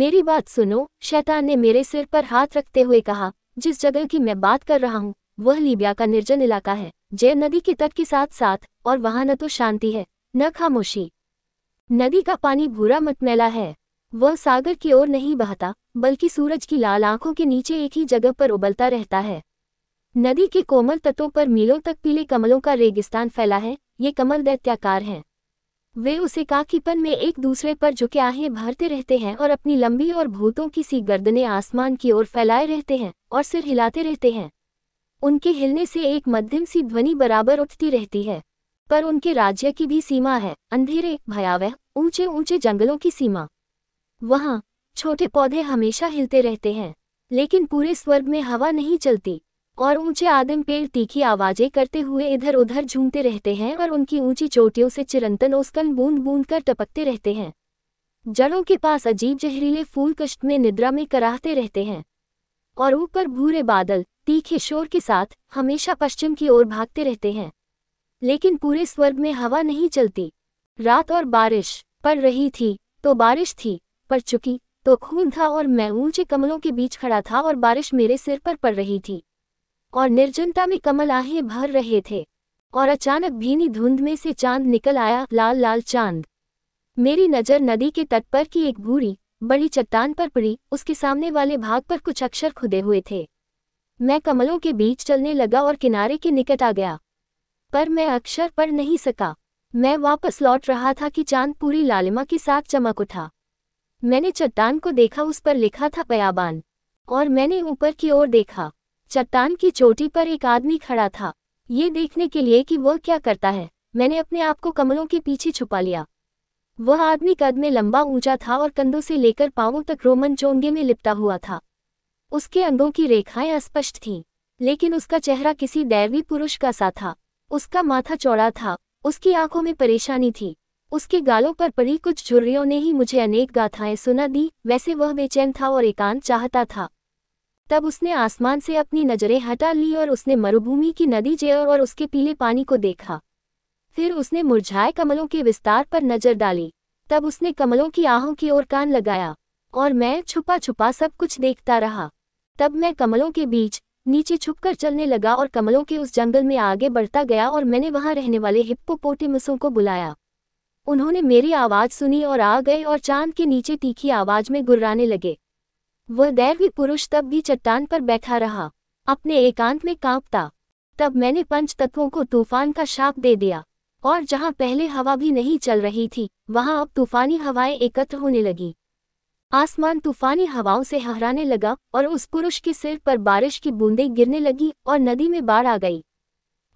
मेरी बात सुनो शैतान ने मेरे सिर पर हाथ रखते हुए कहा जिस जगह की मैं बात कर रहा हूँ वह लीबिया का निर्जन इलाका है जय नदी के तट के साथ साथ और वहाँ न तो शांति है न खामोशी नदी का पानी भूरा मटमैला है वह सागर की ओर नहीं बहता बल्कि सूरज की लाल आंखों के नीचे एक ही जगह पर उबलता रहता है नदी के कोमल तटों पर मीलों तक पीले कमलों का रेगिस्तान फैला है ये कमल दैत्याकार हैं वे उसे काकीपन में एक दूसरे पर झुके आहें भरते रहते हैं और अपनी लंबी और भूतों की सी गर्दने आसमान की ओर फैलाए रहते हैं और सिर हिलाते रहते हैं उनके हिलने से एक मध्यम सी ध्वनि बराबर उठती रहती है पर उनके राज्य की भी सीमा है अंधेरे भयावह ऊंचे ऊंचे जंगलों की सीमा वहाँ छोटे पौधे हमेशा हिलते रहते हैं लेकिन पूरे स्वर्ग में हवा नहीं चलती और ऊंचे आदम पेड़ तीखी आवाजें करते हुए इधर उधर झूमते रहते हैं और उनकी ऊंची चोटियों से चिरंतन ओस्कन बूंद बूंद कर टपकते रहते हैं जड़ों के पास अजीब जहरीले फूल कष्ट में निद्रा में कराहते रहते हैं और ऊपर भूरे बादल तीखे शोर के साथ हमेशा पश्चिम की ओर भागते रहते हैं लेकिन पूरे स्वर्ग में हवा नहीं चलती रात और बारिश पड़ रही थी तो बारिश थी पड़ चुकी तो खून था और मैं ऊंचे कमलों के बीच खड़ा था और बारिश मेरे सिर पर पड़ रही थी और निर्जनता में कमल आहें भर रहे थे और अचानक भीनी धुंध में से चांद निकल आया लाल लाल चांद मेरी नज़र नदी के तट पर की एक भूरी बड़ी चट्टान पर पड़ी उसके सामने वाले भाग पर कुछ अक्षर खुदे हुए थे मैं कमलों के बीच चलने लगा और किनारे के निकट आ गया पर मैं अक्षर पढ़ नहीं सका मैं वापस लौट रहा था कि चांद पूरी लालिमा के साथ चमक उठा मैंने चट्टान को देखा उस पर लिखा था पयाबान और मैंने ऊपर की ओर देखा चट्टान की चोटी पर एक आदमी खड़ा था ये देखने के लिए कि वह क्या करता है मैंने अपने आप को कमलों के पीछे छुपा लिया वह आदमी कद में लंबा ऊंचा था और कंधों से लेकर पांवों तक रोमन चोंगे में लिपटा हुआ था उसके अंगों की रेखाएं अस्पष्ट थीं, लेकिन उसका चेहरा किसी दैवी पुरुष का सा था उसका माथा चौड़ा था उसकी आंखों में परेशानी थी उसके गालों पर पड़ी कुछ झुर्रियों ने ही मुझे अनेक गाथाएं सुना दी वैसे वह बेचैन था और एकांत चाहता था तब उसने आसमान से अपनी नजरें हटा ली और उसने मरुभूमि की नदी जेयर और उसके पीले पानी को देखा फिर उसने मुरझाए कमलों के विस्तार पर नजर डाली तब उसने कमलों की आहों की ओर कान लगाया और मैं छुपा छुपा सब कुछ देखता रहा तब मैं कमलों के बीच नीचे छुपकर चलने लगा और कमलों के उस जंगल में आगे बढ़ता गया और मैंने वहां रहने वाले हिप्पोपोटेमसों को बुलाया उन्होंने मेरी आवाज़ सुनी और आ गए और चांद के नीचे तीखी आवाज़ में गुर्राने लगे वह दैवी पुरुष तब भी चट्टान पर बैठा रहा अपने एकांत में कांपता तब मैंने पंच तत्वों को तूफान का शाप दे दिया और जहां पहले हवा भी नहीं चल रही थी वहां अब तूफानी हवाएं एकत्र होने लगी आसमान तूफानी हवाओं से हहराने लगा और उस पुरुष के सिर पर बारिश की बूंदें गिरने लगी और नदी में बाढ़ आ गई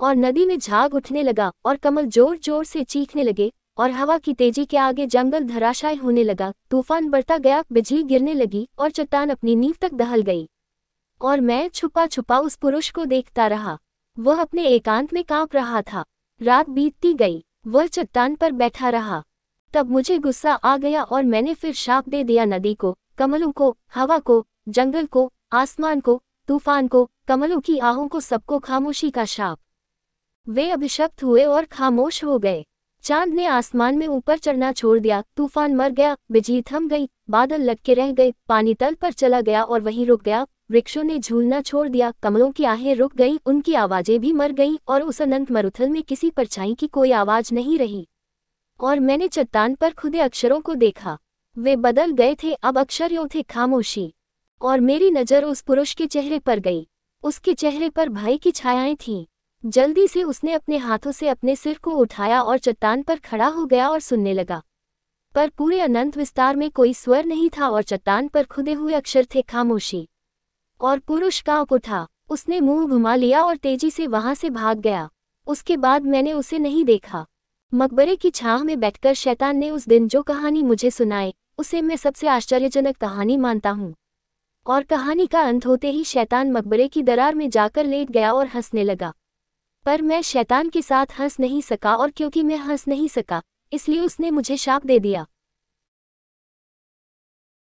और नदी में झाग उठने लगा और कमल जोर जोर से चीखने लगे और हवा की तेजी के आगे जंगल धराशाय होने लगा तूफान बढ़ता गया बिजली गिरने लगी और चट्टान अपनी नींव तक दहल गई और मैं छुपा छुपा उस पुरुष को देखता रहा वह अपने एकांत में कांप रहा था रात बीतती गई वह चट्टान पर बैठा रहा तब मुझे गुस्सा आ गया और मैंने फिर शाप दे दिया नदी को कमलों को हवा को जंगल को आसमान को तूफान को कमलों की आहों को सबको खामोशी का शाप वे अभिशप्त हुए और खामोश हो गए चांद ने आसमान में ऊपर चढ़ना छोड़ दिया तूफान मर गया बिजली थम गई बादल लटके रह गए पानी तल पर चला गया और वहीं रुक गया वृक्षों ने झूलना छोड़ दिया कमलों की आहें रुक गईं, उनकी आवाजें भी मर गईं और उस अनंत मरुथल में किसी परछाई की कोई आवाज नहीं रही और मैंने चट्टान पर खुदे अक्षरों को देखा वे बदल गए थे अब अक्षर यो थे खामोशी और मेरी नज़र उस पुरुष के चेहरे पर गई उसके चेहरे पर भय की छायाएं थीं जल्दी से उसने अपने हाथों से अपने सिर को उठाया और चट्टान पर खड़ा हो गया और सुनने लगा पर पूरे अनंत विस्तार में कोई स्वर नहीं था और चट्टान पर खुदे हुए अक्षर थे खामोशी और पुरुष कांप उठा उसने मुंह घुमा लिया और तेजी से वहां से भाग गया उसके बाद मैंने उसे नहीं देखा मकबरे की छाह में बैठकर शैतान ने उस दिन जो कहानी मुझे सुनाई उसे मैं सबसे आश्चर्यजनक कहानी मानता हूँ और कहानी का अंत होते ही शैतान मकबरे की दरार में जाकर लेट गया और हंसने लगा पर मैं शैतान के साथ हंस नहीं सका और क्योंकि मैं हंस नहीं सका इसलिए उसने मुझे शाप दे दिया